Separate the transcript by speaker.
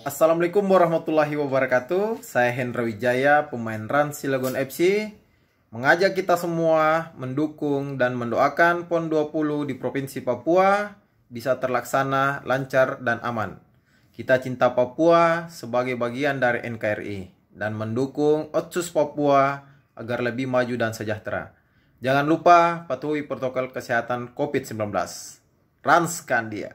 Speaker 1: Assalamualaikum warahmatullahi wabarakatuh. Saya Hendra Wijaya, pemain Rans Silagon FC, mengajak kita semua mendukung dan mendoakan PON 20 di Provinsi Papua bisa terlaksana lancar dan aman. Kita cinta Papua sebagai bagian dari NKRI dan mendukung Otsus Papua agar lebih maju dan sejahtera. Jangan lupa patuhi protokol kesehatan COVID-19. Ranskan dia.